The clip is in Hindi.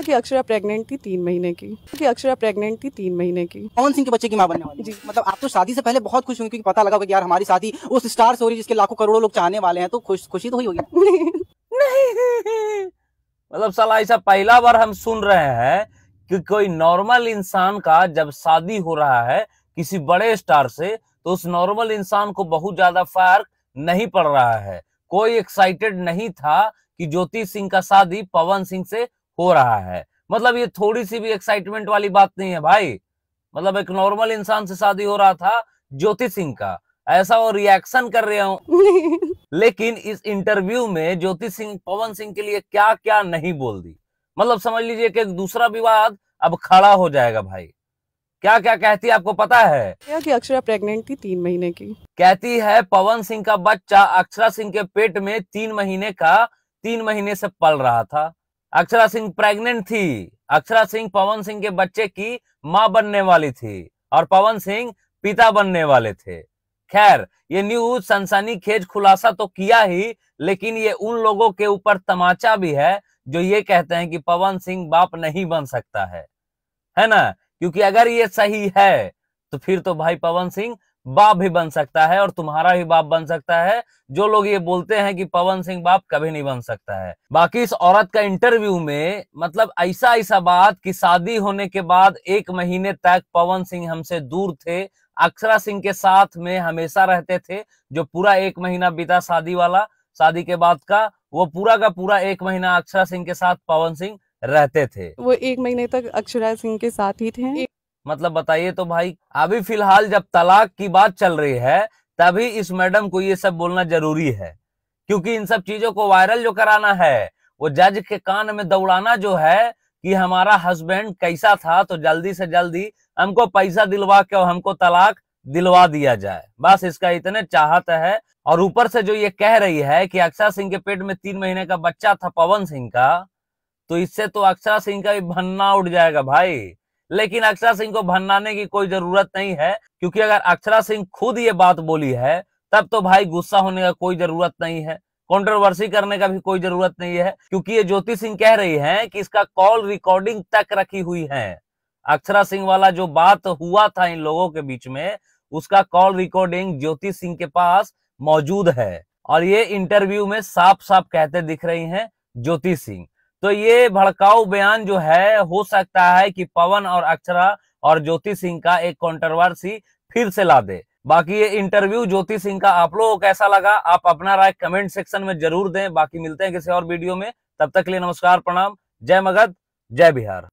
बताया कि अक्षरा प्रेग्नेंट थी तीन महीने की कि अक्षरा प्रेग्नेंट थी तीन महीने की कौन सिंह के बच्चे की माँ बनने वाली जी मतलब आप तो शादी से पहले बहुत खुश होंगे क्योंकि पता लगा कि यार हमारी शादी उस स्टार से हो रही जिसके लाखों करोड़ों लोग चाहने वाले हैं तो खुश खुशी तो हुई होगी मतलब सला ऐसा पहला बार हम सुन रहे हैं कि कोई नॉर्मल इंसान का जब शादी हो रहा है किसी बड़े स्टार से तो उस नॉर्मल इंसान को बहुत ज्यादा फर्क नहीं पड़ रहा है कोई एक्साइटेड नहीं था कि ज्योति सिंह का शादी पवन सिंह से हो रहा है मतलब ये थोड़ी सी भी एक्साइटमेंट वाली बात नहीं है भाई मतलब एक नॉर्मल इंसान से शादी हो रहा था ज्योति सिंह का ऐसा वो रिएक्शन कर रहे हो लेकिन इस इंटरव्यू में ज्योति सिंह पवन सिंह के लिए क्या क्या नहीं बोल दी मतलब समझ लीजिए कि एक दूसरा विवाद अब खड़ा हो जाएगा भाई क्या क्या कहती है आपको पता है कि अक्षरा प्रेग्नेंट थी तीन महीने की कहती है पवन सिंह का बच्चा अक्षरा सिंह के पेट में तीन महीने का तीन महीने से पल रहा था अक्षरा सिंह प्रेग्नेंट थी अक्षरा सिंह पवन सिंह के बच्चे की मां बनने वाली थी और पवन सिंह पिता बनने वाले थे खैर ये न्यूज सनसनी खेज खुलासा तो किया ही लेकिन ये उन लोगों के ऊपर तमाचा भी है जो ये कहते हैं कि पवन सिंह बाप नहीं बन सकता है है ना क्योंकि अगर ये सही है तो फिर तो भाई पवन सिंह बाप भी बन सकता है और तुम्हारा भी बाप बन सकता है जो लोग ये बोलते हैं कि पवन सिंह बाप कभी नहीं बन सकता है बाकी इस औरत का इंटरव्यू में मतलब ऐसा ऐसा बात कि शादी होने के बाद एक महीने तक पवन सिंह हमसे दूर थे अक्षरा सिंह के साथ में हमेशा रहते थे जो पूरा एक महीना बीता शादी वाला शादी के बाद का वो पूरा का पूरा एक महीना अक्षरा सिंह के साथ पवन सिंह रहते थे वो एक महीने तक अक्षरा सिंह के साथ ही थे मतलब बताइए तो भाई अभी फिलहाल जब तलाक की बात चल रही है तभी इस मैडम को ये सब बोलना जरूरी है क्योंकि इन सब चीजों को वायरल जो कराना है वो जज के कान में दौड़ाना जो है कि हमारा हस्बैंड कैसा था तो जल्दी से जल्दी हमको पैसा दिलवा के और हमको तलाक दिलवा दिया जाए बस इसका इतने चाहत है और ऊपर से जो ये कह रही है कि अक्षर सिंह के पेट में तीन महीने का बच्चा था पवन सिंह का तो इससे तो अक्षर सिंह का भी भन्ना उठ जाएगा भाई लेकिन अक्षरा सिंह को भन्नाने की कोई जरूरत नहीं है क्योंकि अगर अक्षरा सिंह खुद ये बात बोली है तब तो भाई गुस्सा होने का कोई जरूरत नहीं है कंट्रोवर्सी करने का भी कोई जरूरत नहीं है क्योंकि ये ज्योति सिंह कह रही हैं कि इसका कॉल रिकॉर्डिंग तक रखी हुई है अक्षरा सिंह वाला जो बात हुआ था इन लोगों के बीच में उसका कॉल रिकॉर्डिंग ज्योति सिंह के पास मौजूद है और ये इंटरव्यू में साफ साफ कहते दिख रही हैं ज्योति सिंह तो ये भड़काऊ बयान जो है हो सकता है कि पवन और अक्षरा और ज्योति सिंह का एक कॉन्ट्रोवर्सी फिर से ला दे बाकी ये इंटरव्यू ज्योति सिंह का आप लोगों को कैसा लगा आप अपना राय कमेंट सेक्शन में जरूर दें बाकी मिलते हैं किसी और वीडियो में तब तक के लिए नमस्कार प्रणाम जय मगध जय बिहार